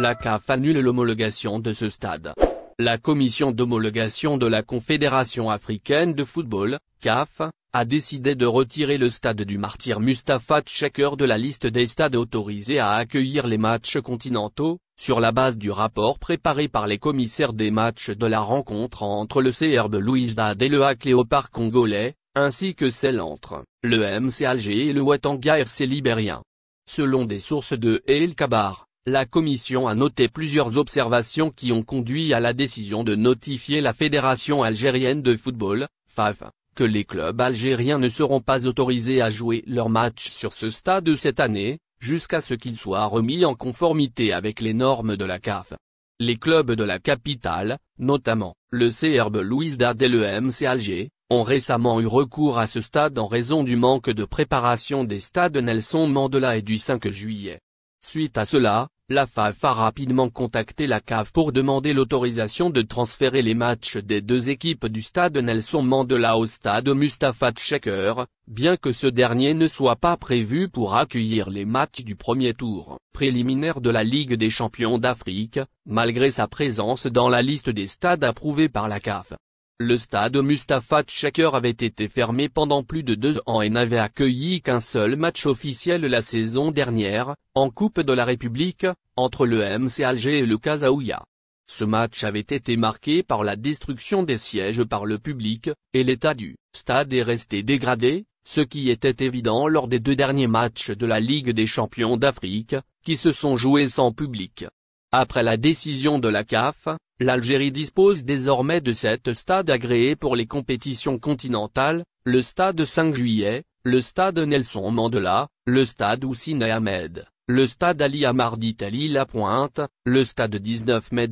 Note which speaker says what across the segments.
Speaker 1: la CAF annule l'homologation de ce stade. La commission d'homologation de la Confédération africaine de football, CAF, a décidé de retirer le stade du martyr Mustapha Chekher de la liste des stades autorisés à accueillir les matchs continentaux, sur la base du rapport préparé par les commissaires des matchs de la rencontre entre le CRB Dad et le HAC congolais, ainsi que celle entre le MC Alger et le Watanga RC libérien. Selon des sources de El Kabar, la commission a noté plusieurs observations qui ont conduit à la décision de notifier la Fédération algérienne de football, FAF, que les clubs algériens ne seront pas autorisés à jouer leurs matchs sur ce stade cette année, jusqu'à ce qu'ils soient remis en conformité avec les normes de la CAF. Les clubs de la capitale, notamment, le CRB Louisdad et le MC Alger, ont récemment eu recours à ce stade en raison du manque de préparation des stades Nelson Mandela et du 5 juillet. Suite à cela, la FAF a rapidement contacté la CAF pour demander l'autorisation de transférer les matchs des deux équipes du stade Nelson Mandela au stade Mustafa Checker, bien que ce dernier ne soit pas prévu pour accueillir les matchs du premier tour préliminaire de la Ligue des champions d'Afrique, malgré sa présence dans la liste des stades approuvés par la CAF. Le stade Mustapha Tchaker avait été fermé pendant plus de deux ans et n'avait accueilli qu'un seul match officiel la saison dernière, en Coupe de la République, entre le MC Alger et le Kazaouya. Ce match avait été marqué par la destruction des sièges par le public, et l'état du stade est resté dégradé, ce qui était évident lors des deux derniers matchs de la Ligue des champions d'Afrique, qui se sont joués sans public. Après la décision de la CAF, L'Algérie dispose désormais de sept stades agréés pour les compétitions continentales, le stade 5 juillet, le stade Nelson Mandela, le stade Oussine Ahmed, le stade Ali Amar d'Italie La Pointe, le stade 19 mai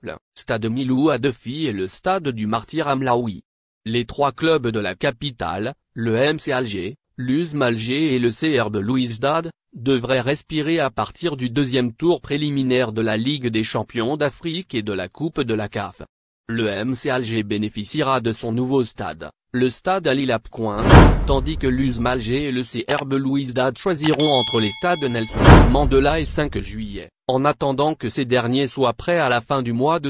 Speaker 1: le stade Milou à et le stade du Martyr Amlaoui. Les trois clubs de la capitale, le MC Alger, l'USM Alger et le CRB Louis Dad, devrait respirer à partir du deuxième tour préliminaire de la Ligue des champions d'Afrique et de la Coupe de la CAF. Le MC Alger bénéficiera de son nouveau stade, le stade Ali Lapcoin, tandis que l'USM Alger et le CRB Belouizdad choisiront entre les stades Nelson Mandela et 5 juillet, en attendant que ces derniers soient prêts à la fin du mois de